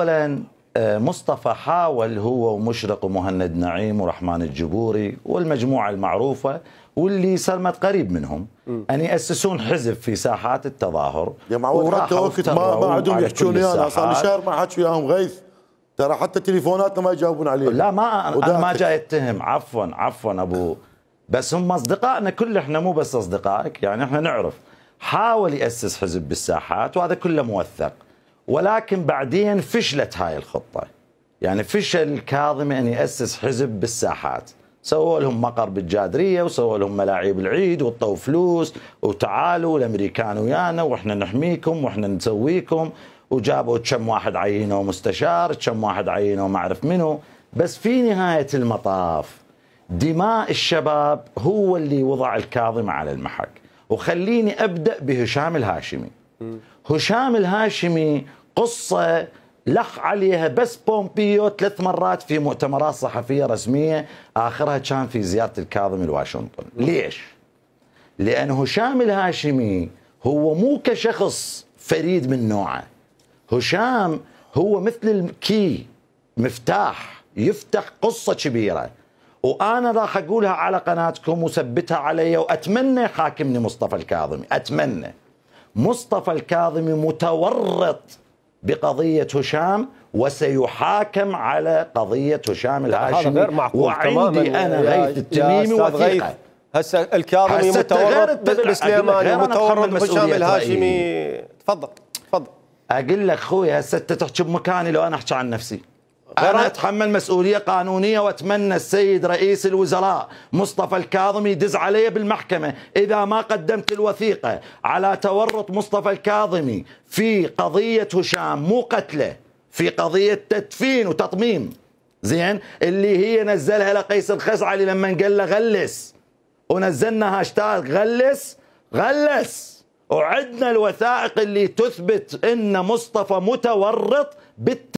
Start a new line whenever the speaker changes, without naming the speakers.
اولا آه، مصطفى حاول هو ومشرق ومهند نعيم ورحمن الجبوري والمجموعه المعروفه واللي سلمت قريب منهم ان ياسسون حزب في ساحات التظاهر يا معود حتى وقت ما ما عندهم يحكون ويانا صار لي شهر ما حكوا وياهم غيث ترى حتى تليفوناتنا ما يجاوبون عليه لا ما انا ما جاي اتهم عفوا عفوا ابو بس هم اصدقائنا كل احنا مو بس اصدقائك يعني احنا نعرف حاول ياسس حزب بالساحات وهذا كله موثق ولكن بعدين فشلت هاي الخطة يعني فشل كاظم أن يأسس حزب بالساحات سووا لهم مقر بالجادرية وسووا لهم ملاعيب العيد وطوا فلوس وتعالوا الأمريكان ويانا وإحنا نحميكم وإحنا نسويكم وجابوا كم واحد عينه مستشار كم واحد عينه ما أعرف منه بس في نهاية المطاف دماء الشباب هو اللي وضع الكاظم على المحك وخليني أبدأ بهشام الهاشمي هشام الهاشمي قصة لخ عليها بس بومبيو ثلاث مرات في مؤتمرات صحفية رسمية آخرها كان في زيارة الكاظم لواشنطن ليش؟ لأن هشام الهاشمي هو مو كشخص فريد من نوعه هشام هو مثل الكي مفتاح يفتح قصة كبيرة وأنا راح أقولها على قناتكم وثبتها علي وأتمنى يحاكمني مصطفى الكاظمي أتمنى مصطفى الكاظمي متورط بقضية هشام وسيحاكم على قضية هشام الهاشمي غير معقول وعندي أنا غيث التميمي وثيقة هسه الكاظمي متورط بالسليماني متورط بهشام الهاشمي تفضل تفضل اقول لك اخوي هسه انت تحكي بمكاني لو انا احكي عن نفسي أنا أتحمل مسؤولية قانونية وأتمنى السيد رئيس الوزراء مصطفى الكاظمي يدز علي بالمحكمة إذا ما قدمت الوثيقة على تورط مصطفى الكاظمي في قضية هشام مو قتله في قضية تدفين وتطميم زين اللي هي نزلها لقيس الخزعلي لما قال له غلس ونزلنا هاشتاج غلس غلس وعدنا الوثائق اللي تثبت ان مصطفى متورط بالت